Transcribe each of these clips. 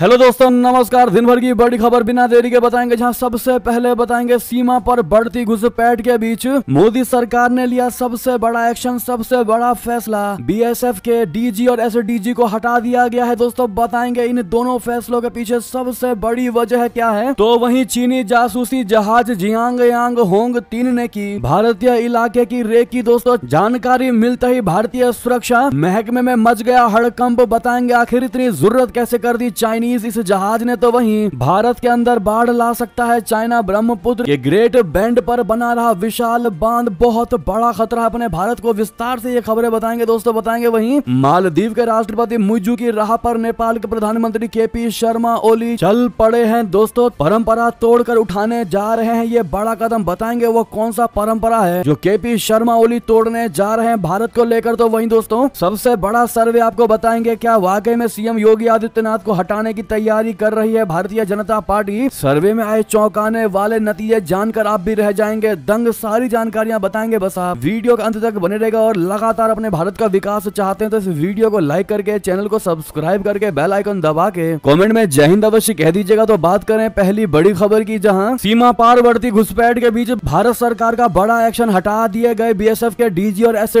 hello दोस्तों नमस्कार दिन भर की बड़ी खबर बिना देरी के बताएंगे जहां सबसे पहले बताएंगे सीमा पर बढ़ती घुसपैठ के बीच मोदी सरकार ने लिया सबसे बड़ा एक्शन सबसे बड़ा फैसला बीएसएफ के डीजी और एसडीजी को हटा दिया गया है दोस्तों बताएंगे इन दोनों फैसलों के पीछे सबसे बड़ी वजह क्या है तो वही चीनी जासूसी जहाज जियांग यांग होंग तीन ने की भारतीय इलाके की रेकी दोस्तों जानकारी मिलते ही भारतीय सुरक्षा महकमे में मच गया हड़कंप बताएंगे आखिर इतनी जरूरत कैसे कर दी चाइनी चाइनीज इस जहाज ने तो वहीं भारत के अंदर बाढ़ ला सकता है चाइना ब्रह्मपुत्र के ग्रेट बैंड पर बना रहा विशाल बांध बहुत बड़ा खतरा अपने भारत को विस्तार से ये खबरें बताएंगे दोस्तों बताएंगे वही मालदीव के राष्ट्रपति मुजू की राह पर नेपाल के प्रधानमंत्री के पी शर्मा ओली चल पड़े हैं दोस्तों परंपरा तोड़कर उठाने जा रहे हैं ये बड़ा कदम बताएंगे वो कौन सा परंपरा है जो के पी शर्मा ओली तोड़ने जा रहे हैं भारत को लेकर तो वही दोस्तों सबसे बड़ा सर्वे आपको बताएंगे क्या वाकई में सीएम योगी आदित्यनाथ को हटाने की तैयारी कर रही है भारतीय जनता पार्टी सर्वे में आए चौंकाने वाले नतीजे जानकर आप भी रह जाएंगे दंग सारी जानकारियां बताएंगे बस आप वीडियो का अंत तक बने रहेगा और लगातार अपने भारत का विकास चाहते हैं तो इस वीडियो को लाइक करके चैनल को सब्सक्राइब करके बेल आइकन दबा के कॉमेंट में जय हिंद अवश्य कह दीजिएगा तो बात करें पहली बड़ी खबर की जहाँ सीमा पार बढ़ती घुसपैठ के बीच भारत सरकार का बड़ा एक्शन हटा दिए गए बी के डीजी और एस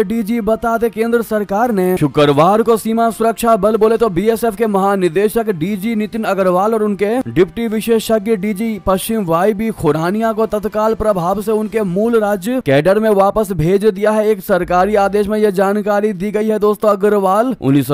बताते केंद्र सरकार ने शुक्रवार को सीमा सुरक्षा बल बोले तो बी के महानिदेशक डी डीजी नितिन अग्रवाल और उनके डिप्टी विशेषज्ञ डीजी पश्चिम वाई बी खुरानिया को तत्काल प्रभाव से उनके मूल राज्य कैडर में वापस भेज दिया है एक सरकारी आदेश में यह जानकारी दी गई है दोस्तों अग्रवाल उन्नीस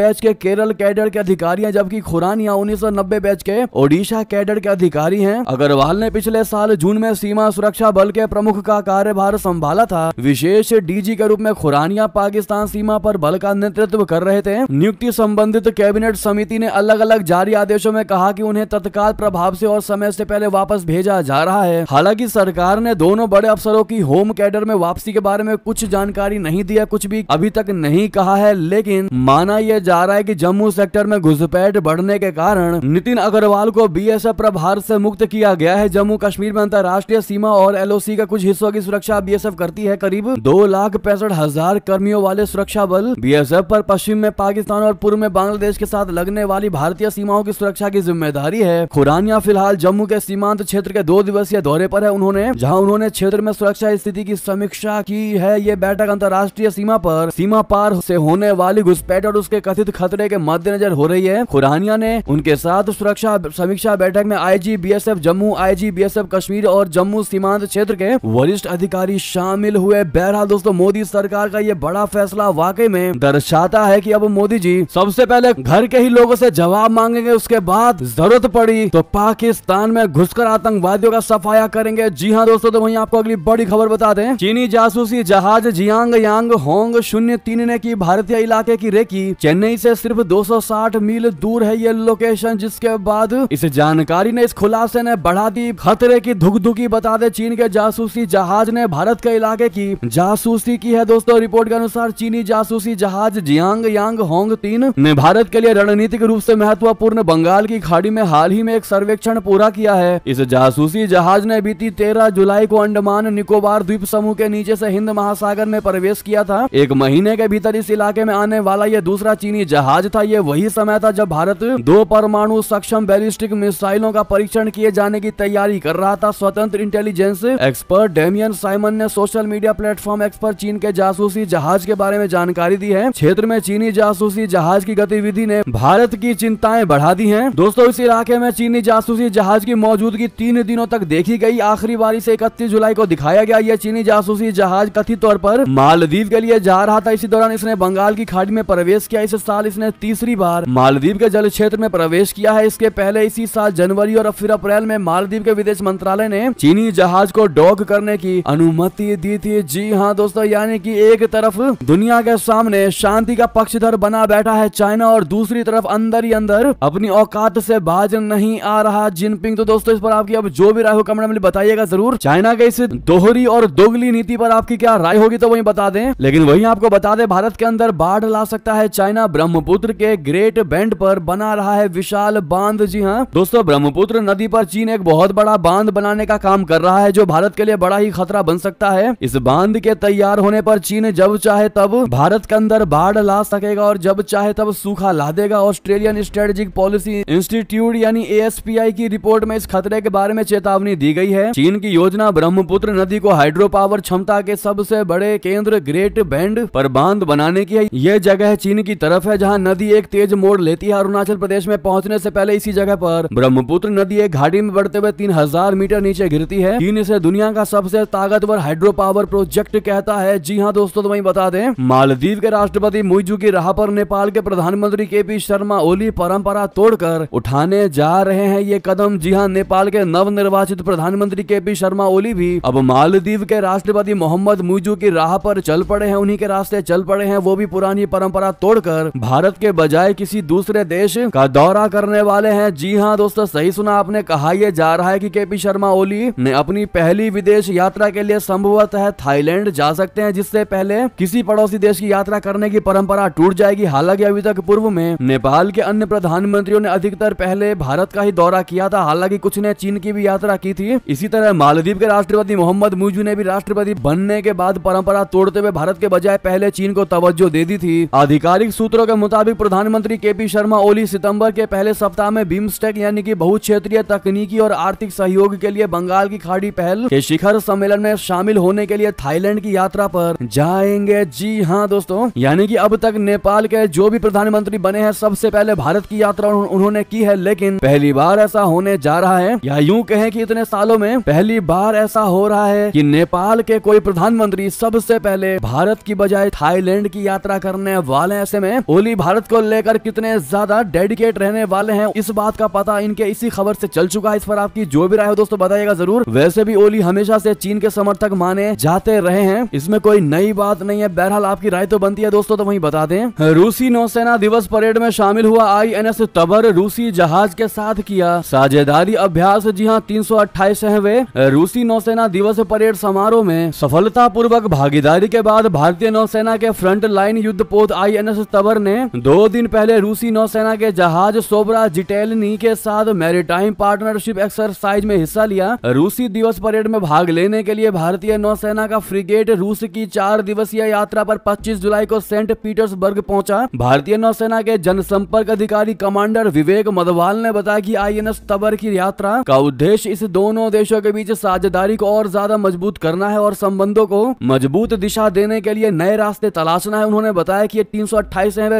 बैच के केरल कैडर के अधिकारी है जबकि खुरानिया उन्नीस बैच के ओडिशा कैडर के अधिकारी है अग्रवाल ने पिछले साल जून में सीमा सुरक्षा बल के प्रमुख का कार्यभार संभाला था विशेष डीजी के रूप में खुरानिया पाकिस्तान सीमा पर बल का नेतृत्व कर रहे थे नियुक्ति संबंधित कैबिनेट समिति ने अलग अलग तक जारी आदेशों में कहा कि उन्हें तत्काल प्रभाव से और समय से पहले वापस भेजा जा रहा है हालांकि सरकार ने दोनों बड़े अफसरों की होम कैडर में वापसी के बारे में कुछ जानकारी नहीं दिया कुछ भी अभी तक नहीं कहा है लेकिन माना यह जा रहा है की जम्मू सेक्टर में घुसपैठ बढ़ने के कारण नितिन अग्रवाल को बी एस प्रभार से मुक्त किया गया है जम्मू कश्मीर में अंतर्राष्ट्रीय सीमा और एल का कुछ हिस्सों की सुरक्षा बी करती है करीब दो लाख पैंसठ हजार कर्मियों वाले सुरक्षा बल बी एस पर पश्चिम में पाकिस्तान और पूर्व में बांग्लादेश के साथ लगने वाली भारतीय सीमाओं की सुरक्षा की जिम्मेदारी है खुरानिया फिलहाल जम्मू के सीमांत क्षेत्र के दो दिवसीय दौरे पर है उन्होंने जहाँ उन्होंने क्षेत्र में सुरक्षा स्थिति की समीक्षा की है ये बैठक अंतर्राष्ट्रीय सीमा पर सीमा पार से होने वाली घुसपैठ और उसके कथित खतरे के मद्देनजर हो रही है खुरानिया ने उनके साथ सुरक्षा समीक्षा बैठक में I BSF Jammu I BSF Kashmir और जम्मू सीमांत क्षेत्र के वरिष्ठ अधिकारी शामिल हुए बहरहाल दोस्तों मोदी सरकार का ये बड़ा फैसला वाकई में दर्शाता है की अब मोदी जी सबसे पहले घर के ही लोगों से जवाब मांगेंगे उसके बाद जरूरत पड़ी तो पाकिस्तान में घुसकर आतंकवादियों का सफाया करेंगे जी हाँ दोस्तों तो वही आपको अगली बड़ी खबर बता दें चीनी जासूसी जहाज जियांग यांग होंग शून्य तीन ने की भारतीय इलाके की रेकी चेन्नई से सिर्फ 260 मील दूर है ये लोकेशन जिसके बाद इस जानकारी ने इस खुलासे ने बढ़ा दी खतरे की धुक धुकी बता दे चीन के जासूसी जहाज ने भारत के इलाके की जासूसी की है दोस्तों रिपोर्ट के अनुसार चीनी जासूसी जहाज जियांग यांग होंग तीन ने भारत के लिए रणनीतिक रूप से महत्व कपूर ने बंगाल की खाड़ी में हाल ही में एक सर्वेक्षण पूरा किया है इस जासूसी जहाज ने बीती तेरह जुलाई को अंडमान निकोबार द्वीप समूह के नीचे से हिंद महासागर में प्रवेश किया था एक महीने के भीतर इस इलाके में आने वाला यह दूसरा चीनी जहाज था यह वही समय था जब भारत दो परमाणु सक्षम बैलिस्टिक मिसाइलों का परीक्षण किए जाने की तैयारी कर रहा था स्वतंत्र इंटेलिजेंस एक्सपर्ट डेमियन साइमन ने सोशल मीडिया प्लेटफॉर्म एक्सपर्ट चीन के जासूसी जहाज के बारे में जानकारी दी है क्षेत्र में चीनी जासूसी जहाज की गतिविधि ने भारत की चिंता चिंताएं बढ़ा दी हैं दोस्तों इस इलाके में चीनी जासूसी जहाज की मौजूदगी तीन दिनों तक देखी गई आखिरी बार से इकतीस जुलाई को दिखाया गया यह चीनी जासूसी जहाज कथित तौर पर मालदीव के लिए जा रहा था इसी दौरान इसने बंगाल की खाड़ी में प्रवेश किया इस साल इसने तीसरी बार मालदीव के जल क्षेत्र में प्रवेश किया है इसके पहले इसी साल जनवरी और फिर अप्रैल में मालदीव के विदेश मंत्रालय ने चीनी जहाज को डॉक करने की अनुमति दी थी जी हाँ दोस्तों यानी की एक तरफ दुनिया के सामने शांति का पक्षधर बना बैठा है चाइना और दूसरी तरफ अंदर ही अंदर पर अपनी औकात से बाज नहीं आ रहा जिनपिंग तो दोस्तों इस पर आपकी अब जो भी राय हो कमेंट में बताइएगा जरूर चाइना के इस दोहरी और दोगली नीति पर आपकी क्या राय होगी तो वही बता दें लेकिन वही आपको बता दें भारत के अंदर बाढ़ ला सकता है चाइना ब्रह्मपुत्र के ग्रेट बैंड पर बना रहा है विशाल बांध जी हाँ दोस्तों ब्रह्मपुत्र नदी पर चीन एक बहुत बड़ा बांध बनाने का काम कर रहा है जो भारत के लिए बड़ा ही खतरा बन सकता है इस बांध के तैयार होने पर चीन जब चाहे तब भारत के अंदर बाढ़ ला सकेगा और जब चाहे तब सूखा ला देगा Australian state strategic policy institute यानी एएसपीआई की रिपोर्ट में इस खतरे के बारे में चेतावनी दी गई है चीन की योजना ब्रह्मपुत्र नदी को हाइड्रो पावर क्षमता के सबसे बड़े केंद्र ग्रेट बैंड पर बांध बनाने की है यह जगह चीन की तरफ है जहाँ नदी एक तेज मोड़ लेती है अरुणाचल प्रदेश में पहुँचने ऐसी पहले इसी जगह आरोप ब्रह्मपुत्र नदी एक घाटी में बढ़ते हुए तीन हजार मीटर नीचे गिरती है चीन इसे दुनिया का सबसे ताकतवर हाइड्रो पावर प्रोजेक्ट कहता है जी हाँ दोस्तों वही बता दें मालदीव के राष्ट्रपति मुइजू की राह पर नेपाल के प्रधानमंत्री के पी शर्मा ओली परम परंपरा तोड़कर उठाने जा रहे हैं ये कदम जी हाँ नेपाल के नव निर्वाचित प्रधानमंत्री के पी शर्मा ओली भी अब मालदीव के राष्ट्रपति मोहम्मद मुजू की राह पर चल पड़े हैं उन्हीं के रास्ते चल पड़े हैं वो भी पुरानी परंपरा तोड़कर भारत के बजाय किसी दूसरे देश का दौरा करने वाले हैं जी हाँ दोस्तों सही सुना आपने कहा यह जा रहा है कि केपी शर्मा ओली ने अपनी पहली विदेश यात्रा के लिए संभवत है थाईलैंड जा सकते हैं जिससे पहले किसी पड़ोसी देश की यात्रा करने की परंपरा टूट जाएगी हालांकि अभी तक पूर्व में नेपाल के अन्य प्रधान प्रधानमंत्रियों ने अधिकतर पहले भारत का ही दौरा किया था हालांकि कुछ ने चीन की भी यात्रा की थी इसी तरह मालदीव के राष्ट्रपति मोहम्मद मुजू ने भी राष्ट्रपति बनने के बाद परंपरा तोड़ते हुए भारत के बजाय पहले चीन को तवज्जो दे दी थी आधिकारिक सूत्रों के मुताबिक प्रधानमंत्री के पी शर्मा ओली सितंबर के पहले सप्ताह में बिम्स्टेक यानी की बहु तकनीकी और आर्थिक सहयोग के लिए बंगाल की खाड़ी पहल के शिखर सम्मेलन में शामिल होने के लिए थाईलैंड की यात्रा पर जाएंगे जी हाँ दोस्तों यानी कि अब तक नेपाल के जो भी प्रधानमंत्री बने हैं सबसे पहले भारत की यात्रा उन्होंने की है लेकिन पहली बार ऐसा होने जा रहा है या यूं कहें कि इतने सालों में पहली बार ऐसा हो रहा है कि नेपाल के कोई प्रधानमंत्री सबसे पहले भारत की बजाय थाईलैंड की यात्रा करने वाले ऐसे में ओली भारत को लेकर कितने ज्यादा डेडिकेट रहने वाले हैं इस बात का पता इनके इसी खबर से चल चुका है इस पर आपकी जो भी राय हो दोस्तों बताइएगा जरूर वैसे भी ओली हमेशा से चीन के समर्थक माने जाते रहे हैं इसमें कोई नई बात नहीं है बहरहाल आपकी राय तो बनती है दोस्तों तो वही बता दें रूसी नौसेना दिवस परेड में शामिल हुआ आई एन माइनस तबर रूसी जहाज के साथ किया साझेदारी अभ्यास जी हाँ तीन सौ रूसी नौसेना दिवस परेड समारोह में सफलता पूर्वक भागीदारी के बाद भारतीय नौसेना के फ्रंट लाइन युद्ध पोत आई तबर ने दो दिन पहले रूसी नौसेना के जहाज सोबरा जिटेलनी के साथ मैरिटाइम पार्टनरशिप एक्सरसाइज में हिस्सा लिया रूसी दिवस परेड में भाग लेने के लिए भारतीय नौसेना का फ्रिगेट रूस की चार दिवसीय यात्रा पर 25 जुलाई को सेंट पीटर्सबर्ग पहुंचा भारतीय नौसेना के जनसंपर्क अधिकारी कमांडर विवेक मधवाल ने बताया कि आईएनएस तबर की यात्रा का उद्देश्य इस दोनों देशों के बीच साझेदारी को और ज्यादा मजबूत करना है और संबंधों को मजबूत दिशा देने के लिए नए रास्ते तलाशना है उन्होंने बताया की तीन सौ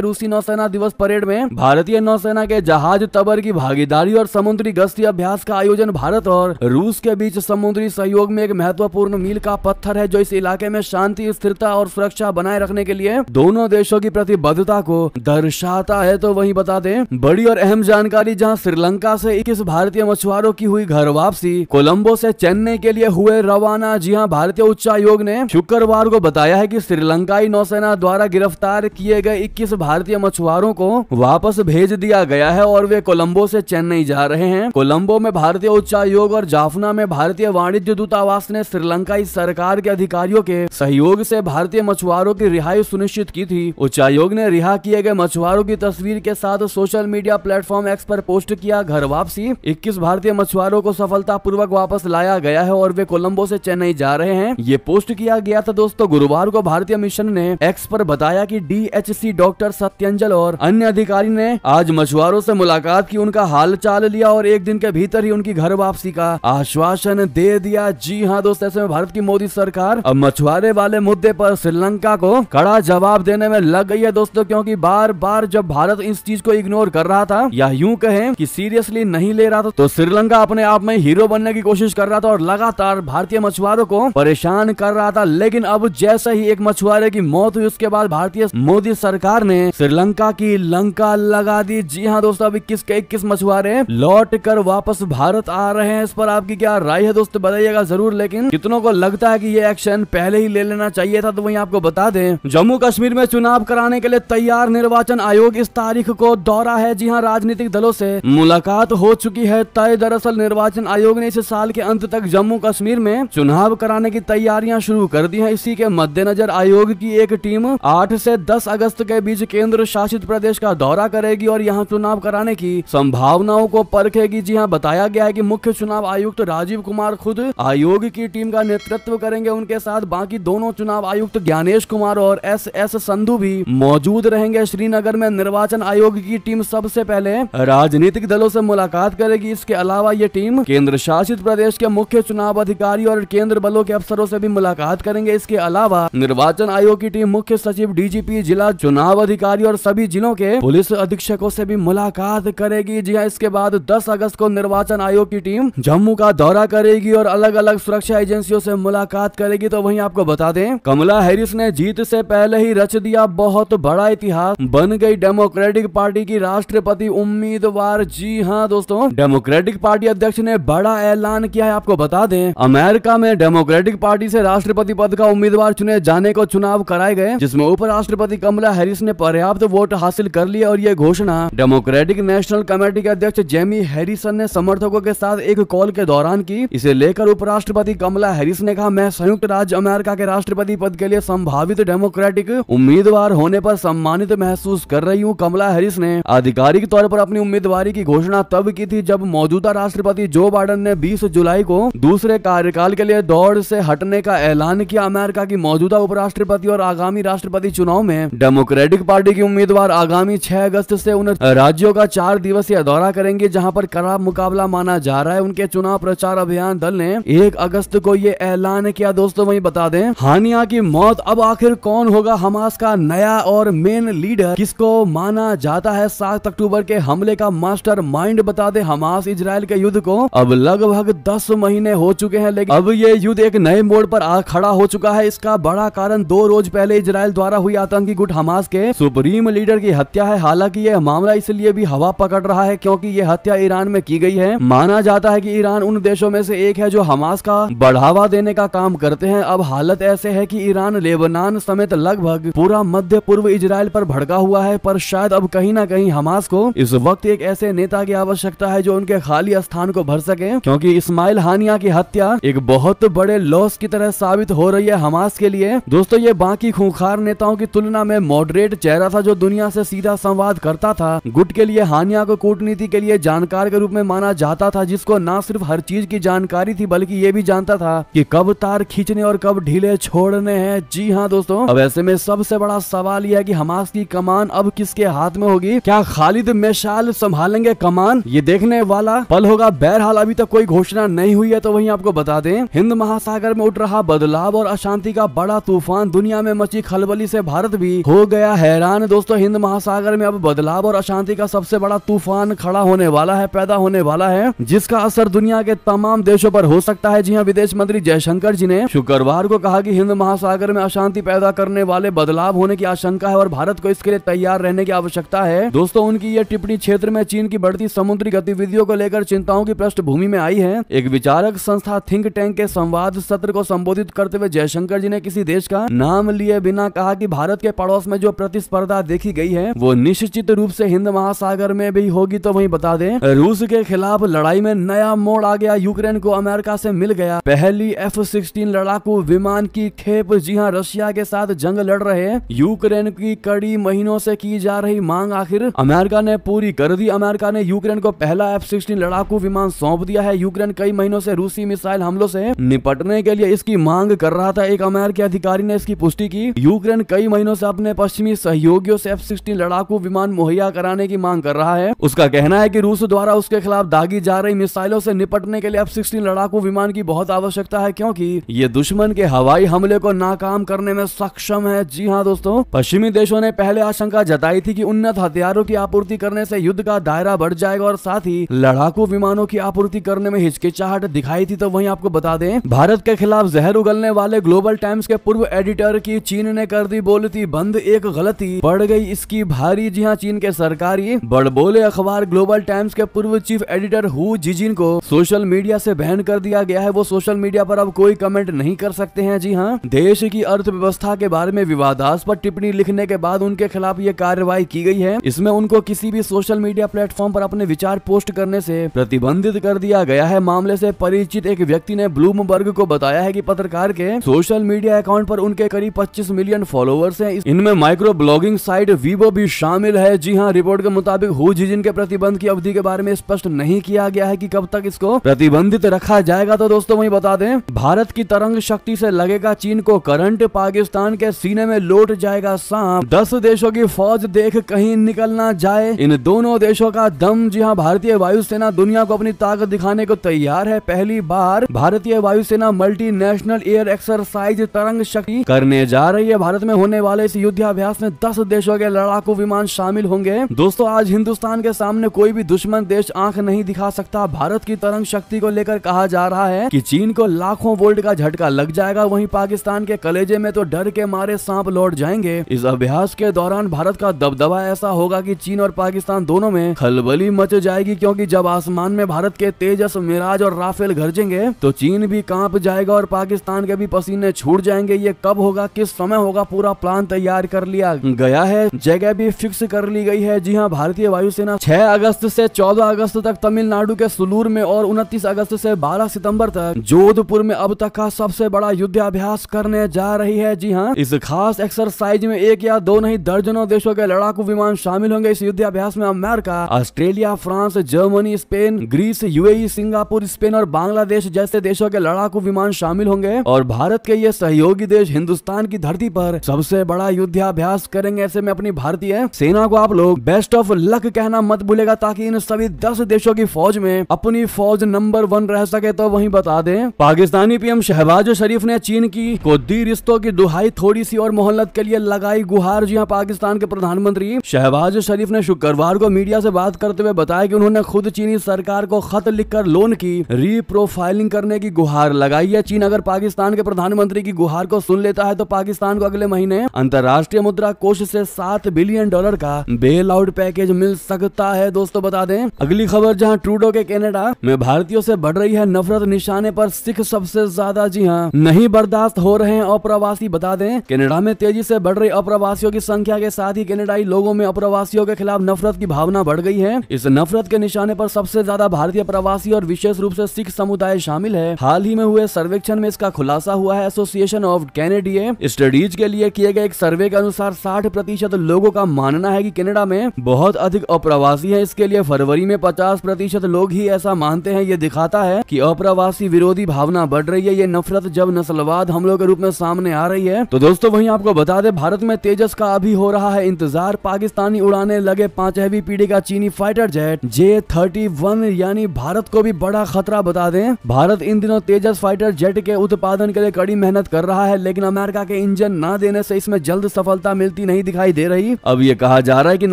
रूसी नौसेना दिवस परेड में भारतीय नौसेना के जहाज तबर की भागीदारी और समुद्री गश्ती अभ्यास का आयोजन भारत और रूस के बीच समुद्री सहयोग में एक महत्वपूर्ण मील का पत्थर है जो इस इलाके में शांति स्थिरता और सुरक्षा बनाए रखने के लिए दोनों देशों की प्रतिबद्धता को दर्शाता है तो वही बता दें बड़ी और अहम जानकारी जहां श्रीलंका से इक्कीस भारतीय मछुआरों की हुई घर वापसी कोलंबो से चेन्नई के लिए हुए रवाना जी हां भारतीय उच्चायोग ने शुक्रवार को बताया है कि श्रीलंकाई नौसेना द्वारा गिरफ्तार किए गए 21 भारतीय मछुआरों को वापस भेज दिया गया है और वे कोलंबो से चेन्नई जा रहे हैं कोलंबो में भारतीय उच्चायोग और जाफना में भारतीय वाणिज्य दूतावास ने श्रीलंकाई सरकार के अधिकारियों के सहयोग से भारतीय मछुआरों की रिहाई सुनिश्चित की थी उच्चायोग ने रिहा किए गए मछुआरों की तस्वीर के साथ social social media platform X पर पोस्ट किया घर वापसी 21 भारतीय मछुआरों को सफलता पूर्वक वापस लाया गया है और वे कोलंबो से चेन्नई जा रहे हैं ये पोस्ट किया गया था दोस्तों गुरुवार को भारतीय मिशन ने एक्स पर बताया कि डीएचसी डॉक्टर सत्यंजल और अन्य अधिकारी ने आज मछुआरों से मुलाकात की उनका हाल चाल लिया और एक दिन के भीतर ही उनकी घर वापसी का आश्वासन दे दिया जी हाँ दोस्तों ऐसे में भारत की मोदी सरकार अब मछुआरे वाले मुद्दे पर श्रीलंका को कड़ा जवाब देने में लग गई है दोस्तों क्योंकि बार बार जब भारत इस चीज को इग्नोर इग्नोर कर रहा था या यूं कहें कि सीरियसली नहीं ले रहा था तो श्रीलंका अपने आप में हीरो बनने की कोशिश कर रहा था और लगातार भारतीय मछुआरों को परेशान कर रहा था लेकिन अब जैसे ही एक मछुआरे की मौत हुई उसके बाद भारतीय मोदी सरकार ने श्रीलंका की लंका लगा दी जी हाँ दोस्तों अब इक्कीस के इक्कीस मछुआरे लौट कर वापस भारत आ रहे हैं इस पर आपकी क्या राय है दोस्तों बताइएगा जरूर लेकिन कितनों को लगता है कि ये एक्शन पहले ही ले लेना चाहिए था तो वही आपको बता दें जम्मू कश्मीर में चुनाव कराने के लिए तैयार निर्वाचन आयोग इस तारीख को दौरा रहा है जी हाँ राजनीतिक दलों से मुलाकात हो चुकी है तय दरअसल निर्वाचन आयोग ने इस साल के अंत तक जम्मू कश्मीर में चुनाव कराने की तैयारियां शुरू कर दी है इसी के मद्देनजर आयोग की एक टीम आठ से दस अगस्त के बीच केंद्र शासित प्रदेश का दौरा करेगी और यहाँ चुनाव कराने की संभावनाओं को परखेगी जी हाँ बताया गया है की मुख्य चुनाव आयुक्त राजीव कुमार खुद आयोग की टीम का नेतृत्व करेंगे उनके साथ बाकी दोनों चुनाव आयुक्त ज्ञानेश कुमार और एस एस संधु भी मौजूद रहेंगे श्रीनगर में निर्वाचन आयोग की टीम टीम सबसे पहले राजनीतिक दलों से मुलाकात करेगी इसके अलावा ये टीम केंद्र शासित प्रदेश के मुख्य चुनाव अधिकारी और केंद्र बलों के अफसरों से भी मुलाकात करेंगे इसके अलावा निर्वाचन आयोग की टीम मुख्य सचिव डीजीपी जिला चुनाव अधिकारी और सभी जिलों के पुलिस अधीक्षकों से भी मुलाकात करेगी जी इसके बाद दस अगस्त को निर्वाचन आयोग की टीम जम्मू का दौरा करेगी और अलग अलग सुरक्षा एजेंसियों से मुलाकात करेगी तो वही आपको बता दें कमला हैरिस ने जीत से पहले ही रच दिया बहुत बड़ा इतिहास बन गई डेमोक्रेटिक पार्टी की राष्ट्रपति उम्मीदवार जी हाँ दोस्तों डेमोक्रेटिक पार्टी अध्यक्ष ने बड़ा ऐलान किया है आपको बता दें अमेरिका में डेमोक्रेटिक पार्टी से राष्ट्रपति पद का उम्मीदवार चुने जाने को चुनाव कराए गए जिसमें उपराष्ट्रपति कमला हैरिस ने पर्याप्त वोट हासिल कर लिया और ये घोषणा डेमोक्रेटिक नेशनल कमेटी के अध्यक्ष जेमी हैरिसन ने समर्थकों के साथ एक कॉल के दौरान की इसे लेकर उपराष्ट्रपति कमला हैरिस ने कहा मैं संयुक्त राज्य अमेरिका के राष्ट्रपति पद के लिए संभावित डेमोक्रेटिक उम्मीदवार होने पर सम्मानित महसूस कर रही हूँ कमला हैरिस ने आधिकारिक तौर पर अपनी उम्मीदवार की घोषणा तब की थी जब मौजूदा राष्ट्रपति जो बाइडन ने 20 जुलाई को दूसरे कार्यकाल के लिए दौड़ से हटने का ऐलान किया अमेरिका की मौजूदा उपराष्ट्रपति और आगामी राष्ट्रपति चुनाव में डेमोक्रेटिक पार्टी की उम्मीदवार आगामी छह अगस्त से उन राज्यों का चार दिवसीय दौरा करेंगे जहाँ पर खराब मुकाबला माना जा रहा है उनके चुनाव प्रचार अभियान दल ने एक अगस्त को ये ऐलान किया दोस्तों वही बता दे हानिया की मौत अब आखिर कौन होगा हमास का नया और मेन लीडर किसको माना जाता है सात अक्टूबर के हमले का मास्टर माइंड बता दे हमास इसराइल के युद्ध को अब लगभग दस महीने हो चुके हैं लेकिन अब ये युद्ध एक नए मोड़ पर आ खड़ा हो चुका है इसका बड़ा कारण दो रोज पहले इसराइल द्वारा हुई आतंकी गुट हमास के सुप्रीम लीडर की हत्या है हालांकि यह मामला इसलिए भी हवा पकड़ रहा है क्योंकि ये हत्या ईरान में की गई है माना जाता है कि ईरान उन देशों में से एक है जो हमास का बढ़ावा देने का काम करते हैं अब हालत ऐसे है कि ईरान लेबनान समेत लगभग पूरा मध्य पूर्व इसराइल पर भड़का हुआ है पर शायद अब कहीं ना कहीं हमास को इस वक्त एक ऐसे नेता की आवश्यकता है जो उनके खाली स्थान को भर सके क्योंकि इस्माइल हानिया की हत्या एक बहुत बड़े लॉस की तरह साबित हो रही है हमास के लिए दोस्तों ये बाकी खूंखार नेताओं की तुलना में मॉडरेट चेहरा था जो दुनिया से सीधा संवाद करता था गुट के लिए हानिया को कूटनीति के लिए जानकार के रूप में माना जाता था जिसको न सिर्फ हर चीज की जानकारी थी बल्कि ये भी जानता था कि कब तार खींचने और कब ढीले छोड़ने हैं जी हाँ दोस्तों अब ऐसे में सबसे बड़ा सवाल यह है कि हमास की कमान अब किसके हाथ में होगी क्या क्या खालिद मशाल संभालेंगे कमान ये देखने वाला पल होगा बहरहाल अभी तक कोई घोषणा नहीं हुई है तो वही आपको बता दें हिंद महासागर में उठ रहा बदलाव और अशांति का बड़ा तूफान दुनिया में मची खलबली से भारत भी हो गया हैरान दोस्तों हिंद महासागर में अब बदलाव और अशांति का सबसे बड़ा तूफान खड़ा होने वाला है पैदा होने वाला है जिसका असर दुनिया के तमाम देशों पर हो सकता है जी हाँ विदेश मंत्री जयशंकर जी ने शुक्रवार को कहा की हिंद महासागर में अशांति पैदा करने वाले बदलाव होने की आशंका है और भारत को इसके लिए तैयार रहने की आवश्यकता है दोस्तों दोस्तों उनकी यह टिप्पणी क्षेत्र में चीन की बढ़ती समुद्री गतिविधियों को लेकर चिंताओं की पृष्ठभूमि में आई है एक विचारक संस्था थिंक टैंक के संवाद सत्र को संबोधित करते हुए जयशंकर जी ने किसी देश का नाम लिए बिना कहा की भारत के पड़ोस में जो प्रतिस्पर्धा देखी गई है वो निश्चित रूप से हिंद महासागर में भी होगी तो वही बता दे रूस के खिलाफ लड़ाई में नया मोड़ आ गया यूक्रेन को अमेरिका से मिल गया पहली एफ सिक्सटीन लड़ाकू विमान की खेप जी हाँ रशिया के साथ जंग लड़ रहे यूक्रेन की कड़ी महीनों से की जा रही मांग आखिर अमेरिका ने पूरी कर दी अमेरिका ने यूक्रेन को पहला एफ सिक्सटीन लड़ाकू विमान सौंप दिया है यूक्रेन कई महीनों से रूसी मिसाइल हमलों से निपटने के लिए इसकी मांग कर रहा था एक अमेरिकी अधिकारी ने इसकी पुष्टि की यूक्रेन कई महीनों से अपने पश्चिमी सहयोगियों से एफ सिक्सटीन लड़ाकू विमान मुहैया कराने की मांग कर रहा है उसका कहना है की रूस द्वारा उसके खिलाफ दागी जा रही मिसाइलों से निपटने के लिए एफ सिक्सटीन लड़ाकू विमान की बहुत आवश्यकता है क्योंकि ये दुश्मन के हवाई हमले को नाकाम करने में सक्षम है जी हाँ दोस्तों पश्चिमी देशों ने पहले आशंका जताई थी की उन्नत हथियारों की आपूर्ति करने से युद्ध का दायरा बढ़ जाएगा और साथ ही लड़ाकू विमानों की आपूर्ति करने में हिचकिचाहट दिखाई थी तो वही आपको बता दें भारत के खिलाफ जहर उगलने वाले ग्लोबल टाइम्स के पूर्व एडिटर की चीन ने कर दी बोलती बंद एक गलती पड़ गई इसकी भारी जी हाँ चीन के सरकारी बड़बोले अखबार ग्लोबल टाइम्स के पूर्व चीफ एडिटर हु जिजिन को सोशल मीडिया से बैन कर दिया गया है वो सोशल मीडिया पर अब कोई कमेंट नहीं कर सकते हैं जी हाँ देश की अर्थव्यवस्था के बारे में विवादास्पद टिप्पणी लिखने के बाद उनके खिलाफ ये कार्रवाई की गई है इसमें उनको किसी भी सोशल मीडिया प्लेटफॉर्म पर अपने विचार पोस्ट करने से प्रतिबंधित कर दिया गया है मामले से परिचित एक व्यक्ति ने ब्लूमबर्ग को बताया है कि पत्रकार के सोशल मीडिया अकाउंट पर उनके करीब 25 मिलियन फॉलोअर्स हैं इनमें माइक्रो ब्लॉगिंग साइट वीवो भी शामिल है जी हाँ रिपोर्ट के मुताबिक हु जिन के प्रतिबंध की अवधि के बारे में स्पष्ट नहीं किया गया है की कब तक इसको प्रतिबंधित रखा जाएगा तो दोस्तों वही बता दें भारत की तरंग शक्ति से लगेगा चीन को करंट पाकिस्तान के सीने में लौट जाएगा सांप दस देशों की फौज देख कहीं निकलना ना जाए इन दोनों देशों का दम जी हाँ भारतीय वायुसेना दुनिया को अपनी ताकत दिखाने को तैयार है पहली बार भारतीय वायुसेना मल्टी नेशनल एयर एक्सरसाइज तरंग शक्ति करने जा रही है भारत में होने वाले इस युद्धाभ्यास में दस देशों के लड़ाकू विमान शामिल होंगे दोस्तों आज हिंदुस्तान के सामने कोई भी दुश्मन देश आंख नहीं दिखा सकता भारत की तरंग शक्ति को लेकर कहा जा रहा है की चीन को लाखों वोल्ट का झटका लग जाएगा वही पाकिस्तान के कलेजे में तो डर के मारे सांप लौट जाएंगे इस अभ्यास के दौरान भारत का दबदबा ऐसा होगा की चीन और पाकिस्तान दोनों में खलबली मच जाएगी क्योंकि जब आसमान में भारत के तेजस मिराज और राफेल गरजेंगे तो चीन भी कांप जाएगा और पाकिस्तान के भी पसीने छूट जाएंगे ये कब होगा किस समय होगा पूरा प्लान तैयार कर लिया गया है जगह भी फिक्स कर ली गई है जी हाँ भारतीय वायुसेना छह अगस्त ऐसी चौदह अगस्त तक तमिलनाडु के सुलूर में और उनतीस अगस्त ऐसी बारह सितम्बर तक जोधपुर में अब तक का सबसे बड़ा युद्धाभ्यास करने जा रही है जी हाँ इस खास एक्सरसाइज में एक या दो नहीं दर्जनों देशों के लड़ाकू विमान शामिल होंगे इस युद्धाभ्यास में America Australia France Germany Spain Greece UAE Singapore Spain और बांग्लादेश जैसे देशों के लड़ाकू विमान शामिल होंगे और भारत के ये सहयोगी देश हिंदुस्तान की धरती पर सबसे बड़ा युद्धाभ्यास करेंगे ऐसे में अपनी भारतीय सेना को आप लोग बेस्ट ऑफ लक कहना मत भूलेगा ताकि इन सभी दस देशों की फौज में अपनी फौज नंबर वन रह सके तो वही बता दे पाकिस्तानी पीएम शहबाज शरीफ ने चीन की कोदी रिश्तों की दुहाई थोड़ी सी और मोहल्लत के लिए लगाई गुहार जी हाँ, पाकिस्तान के प्रधानमंत्री शहबाज शरीफ ने शुक्रवार को मीडिया से बात करते हुए बताया कि उन्होंने खुद चीनी सरकार को खत लिखकर लोन की रीप्रोफाइलिंग करने की गुहार लगाई है चीन अगर पाकिस्तान के प्रधानमंत्री की गुहार को सुन लेता है तो पाकिस्तान को अगले महीने अंतर्राष्ट्रीय मुद्रा कोष ऐसी सात बिलियन डॉलर का बेल आउट पैकेज मिल सकता है दोस्तों बता दें अगली खबर जहाँ ट्रूडो के कैनेडा में भारतीयों से बढ़ रही है नफरत निशाने पर सिख सबसे ज्यादा जी हाँ नहीं बर्दाश्त हो रहे हैं अप्रवासी बता दें कनाडा में तेजी से बढ़ रही अप्रवासियों की संख्या के साथ ही कनाडाई लोगों में अप्रवासियों भारतीयों के खिलाफ नफरत की भावना बढ़ गई है इस नफरत के निशाने पर सबसे ज्यादा भारतीय प्रवासी और विशेष रूप से सिख समुदाय शामिल है हाल ही में हुए सर्वेक्षण में इसका खुलासा हुआ है एसोसिएशन ऑफ कैनेडिये स्टडीज के लिए किए गए एक सर्वे के अनुसार साठ प्रतिशत लोगों का मानना है की कैनेडा में बहुत अधिक अप्रवासी है इसके लिए फरवरी में पचास प्रतिशत लोग ही ऐसा मानते हैं ये दिखाता है की अप्रवासी विरोधी भावना बढ़ रही है ये नफरत जब नस्लवाद हमलों के रूप में सामने आ रही है तो दोस्तों वही आपको बता दे भारत में तेजस का अभी हो रहा है इंतजार पाकिस्तानी उड़ाने बनाने लगे पांच हैवी पीढ़ी का चीनी fighter jet J thirty one यानी भारत को भी बड़ा खतरा बता दें भारत इन दिनों तेजस फाइटर जेट के उत्पादन के लिए कड़ी मेहनत कर रहा है लेकिन अमेरिका के इंजन न देने से इसमें जल्द सफलता मिलती नहीं दिखाई दे रही अब ये कहा जा रहा है की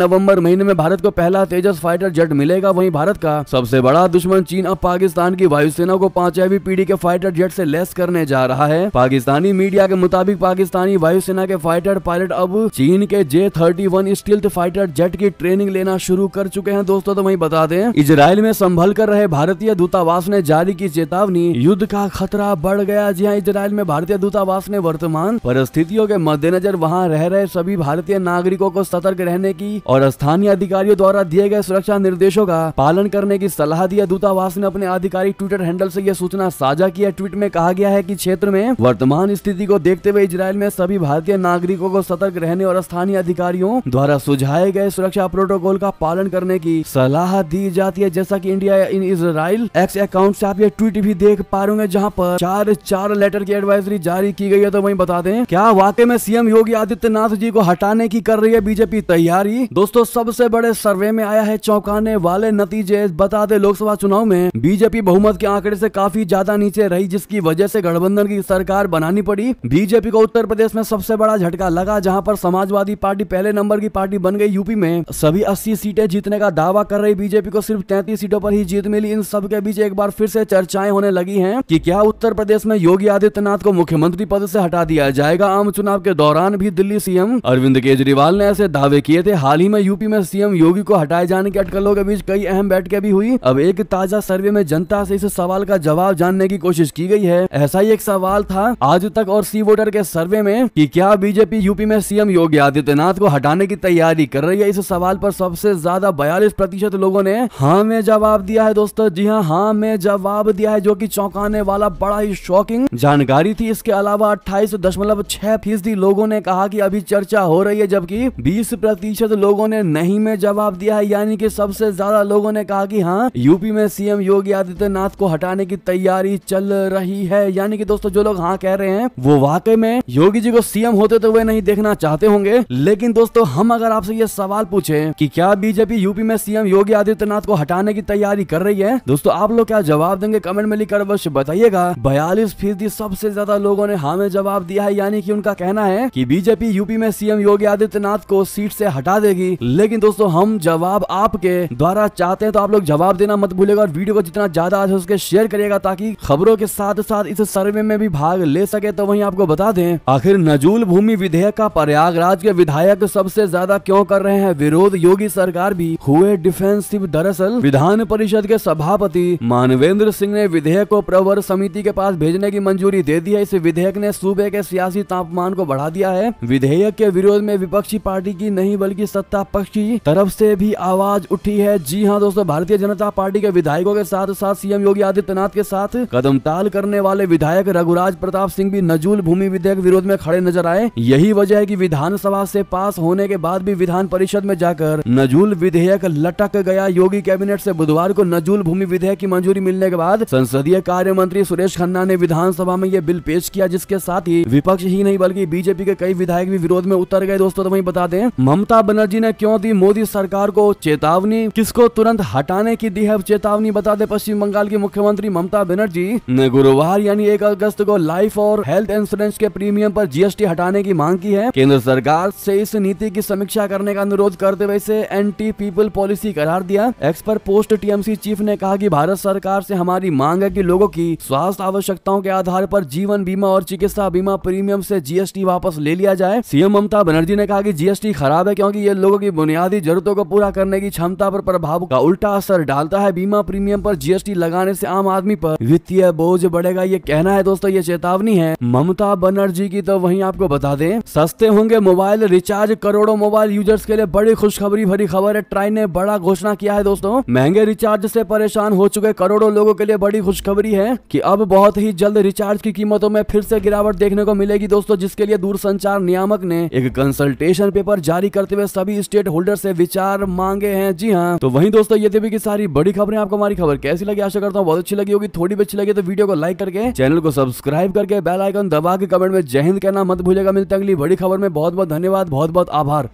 नवम्बर महीने में भारत को पहला तेजस फाइटर जेट मिलेगा वही भारत का सबसे बड़ा दुश्मन चीन अब पाकिस्तान की वायुसेना को पांच हैवी पीढ़ी के फाइटर जेट से लेस करने जा रहा है पाकिस्तानी मीडिया के मुताबिक पाकिस्तानी वायुसेना के फाइटर पायलट अब चीन के J thirty one stealth fighter jet jet की ट्रेनिंग लेना शुरू कर चुके हैं दोस्तों तो वही बता दें इसराइल में संभल कर रहे भारतीय दूतावास ने जारी की चेतावनी युद्ध का खतरा बढ़ गया जी हाँ इसराइल में भारतीय दूतावास ने वर्तमान परिस्थितियों के मद्देनजर वहाँ रह रहे सभी भारतीय नागरिकों को सतर्क रहने की और स्थानीय अधिकारियों द्वारा दिए गए सुरक्षा निर्देशों का पालन करने की सलाह दी है दूतावास ने अपने आधिकारिक ट्विटर हैंडल से यह सूचना साझा किया ट्वीट में कहा गया है कि क्षेत्र में वर्तमान स्थिति को देखते हुए इसराइल में सभी भारतीय नागरिकों को सतर्क रहने और स्थानीय अधिकारियों द्वारा सुझाए गए सुरक्षा प्रोटोकॉल का पालन करने की सलाह दी जाती है जैसा की India in Israel X account ऐसी आप ये ट्वीट भी देख पा रहे जहाँ पर चार चार लेटर की एडवाइजरी जारी की गई है तो वही बता दें क्या वाकई में सीएम योगी आदित्यनाथ जी को हटाने की कर रही है बीजेपी तैयारी दोस्तों सबसे बड़े सर्वे में आया है चौंकाने वाले नतीजे बता दे लोकसभा चुनाव में बीजेपी बहुमत के आंकड़े से काफी ज्यादा नीचे रही जिसकी वजह से गठबंधन की सरकार बनानी पड़ी बीजेपी को उत्तर प्रदेश में सबसे बड़ा झटका लगा जहां पर समाजवादी पार्टी पहले नंबर की पार्टी बन गई यूपी में में सभी अस्सी सीटें जीतने का दावा कर रही बीजेपी को सिर्फ तैतीस सीटों पर ही जीत मिली इन सब के बीच एक बार फिर से चर्चाएं होने लगी है की क्या उत्तर प्रदेश में योगी आदित्यनाथ को मुख्यमंत्री पद से हटा दिया जाएगा आम चुनाव के दौरान भी दिल्ली सीएम अरविंद केजरीवाल ने ऐसे दावे किए थे हाल ही में यूपी में सीएम योगी को हटाए जाने की अटकलों के बीच कई अहम बैठकें भी हुई अब एक ताजा सर्वे में जनता से इस सवाल का जवाब जानने की कोशिश की गई है ऐसा ही एक सवाल था आज तक और सी वोटर के सर्वे में कि क्या बीजेपी यूपी में सीएम योगी आदित्यनाथ को हटाने की तैयारी कर रही है इस इस सवाल पर सबसे ज्यादा बयालीस प्रतिशत लोगों ने हाँ में जवाब दिया है दोस्तों जी हाँ हाँ में जवाब दिया है जो कि चौंकाने वाला बड़ा ही शॉकिंग जानकारी थी इसके अलावा अट्ठाईस दशमलव छह फीसदी लोगो ने कहा कि अभी चर्चा हो रही है जबकि बीस प्रतिशत लोगों ने नहीं में जवाब दिया है यानी की सबसे ज्यादा लोगों ने कहा की हाँ यूपी में सीएम योगी आदित्यनाथ को हटाने की तैयारी चल रही है यानी कि दोस्तों जो लोग हाँ कह रहे हैं वो वाकई में योगी जी को सीएम होते तो वे नहीं देखना चाहते होंगे लेकिन दोस्तों हम अगर आपसे ये सवाल पूछे कि क्या बीजेपी यूपी में सीएम योगी आदित्यनाथ को हटाने की तैयारी कर रही है दोस्तों आप लोग क्या जवाब देंगे कमेंट में लिखकर अवश्य बताइएगा बयालीस फीसदी सबसे ज्यादा लोगों ने हाँ में जवाब दिया है यानी कि उनका कहना है कि बीजेपी यूपी में सीएम योगी आदित्यनाथ को सीट से हटा देगी लेकिन दोस्तों हम जवाब आपके द्वारा चाहते हैं तो आप लोग जवाब देना मत भूलेगा और वीडियो को जितना ज्यादा आज उसके शेयर करेगा ताकि खबरों के साथ साथ इस सर्वे में भी भाग ले सके तो वही आपको बता दें आखिर नजूल भूमि विधेयक का प्रयागराज के विधायक सबसे ज्यादा क्यों कर रहे हैं है विरोध योगी सरकार भी हुए डिफेंसिव दरअसल विधान परिषद के सभापति मानवेंद्र सिंह ने विधेयक को प्रवर समिति के पास भेजने की मंजूरी दे दी है इस विधेयक ने सूबे के सियासी तापमान को बढ़ा दिया है विधेयक के विरोध में विपक्षी पार्टी की नहीं बल्कि सत्ता पक्ष की तरफ से भी आवाज उठी है जी हाँ दोस्तों भारतीय जनता पार्टी के विधायकों के साथ साथ सीएम योगी आदित्यनाथ के साथ कदम ताल करने वाले विधायक रघुराज प्रताप सिंह भी नजूल भूमि विधेयक विरोध में खड़े नजर आए यही वजह है की विधानसभा से पास होने के बाद भी विधान परिषद परिषद में जाकर नजूल विधेयक लटक गया योगी कैबिनेट से बुधवार को नजूल भूमि विधेयक की मंजूरी मिलने के बाद संसदीय कार्य मंत्री सुरेश खन्ना ने विधानसभा में यह बिल पेश किया जिसके साथ ही विपक्ष ही नहीं बल्कि बीजेपी के कई विधायक भी विरोध में उतर गए दोस्तों तो वही बता दें ममता बनर्जी ने क्यों दी मोदी सरकार को चेतावनी किसको तुरंत हटाने की दी है चेतावनी बता दे पश्चिम बंगाल की मुख्यमंत्री ममता बनर्जी ने गुरुवार यानी एक अगस्त को लाइफ और हेल्थ इंश्योरेंस के प्रीमियम आरोप जीएसटी हटाने की मांग की है केंद्र सरकार ऐसी इस नीति की समीक्षा करने का अनुरोध विरोध करते हुए इसे एंटी पीपल पॉलिसी करार दिया एक्स पर पोस्ट टीएमसी चीफ ने कहा कि भारत सरकार से हमारी मांग है कि लोगों की स्वास्थ्य आवश्यकताओं के आधार पर जीवन बीमा और चिकित्सा बीमा प्रीमियम से जीएसटी वापस ले लिया जाए सीएम ममता बनर्जी ने कहा कि जीएसटी खराब है क्योंकि ये लोगों की बुनियादी जरूरतों को पूरा करने की क्षमता पर प्रभाव का उल्टा असर डालता है बीमा प्रीमियम पर जीएसटी लगाने से आम आदमी पर वित्तीय बोझ बढ़ेगा ये कहना है दोस्तों ये चेतावनी है ममता बनर्जी की तो वही आपको बता दें सस्ते होंगे मोबाइल रिचार्ज करोड़ों मोबाइल यूजर्स के लिए बड़ी खुशखबरी भरी खबर है ट्राई ने बड़ा घोषणा किया है दोस्तों महंगे रिचार्ज से परेशान हो चुके करोड़ों लोगों के लिए बड़ी खुशखबरी है कि अब बहुत ही जल्द रिचार्ज की कीमतों में फिर से गिरावट देखने को मिलेगी दोस्तों जिसके लिए दूर संचार नियामक ने एक कंसल्टेशन पेपर जारी करते हुए सभी स्टेट होल्डर से विचार मांगे हैं जी हाँ तो वही दोस्तों ये देवी की सारी बड़ी खबरें आपको हमारी खबर कैसी लगी आशा करता हूँ बहुत अच्छी लगी होगी थोड़ी भी अच्छी लगी तो वीडियो को लाइक करके चैनल को सब्सक्राइब करके बेल आइकन दबा के कमेंट में जय हिंद कहना मत भूलेगा मिलते अगली बड़ी खबर में बहुत बहुत धन्यवाद बहुत बहुत आभार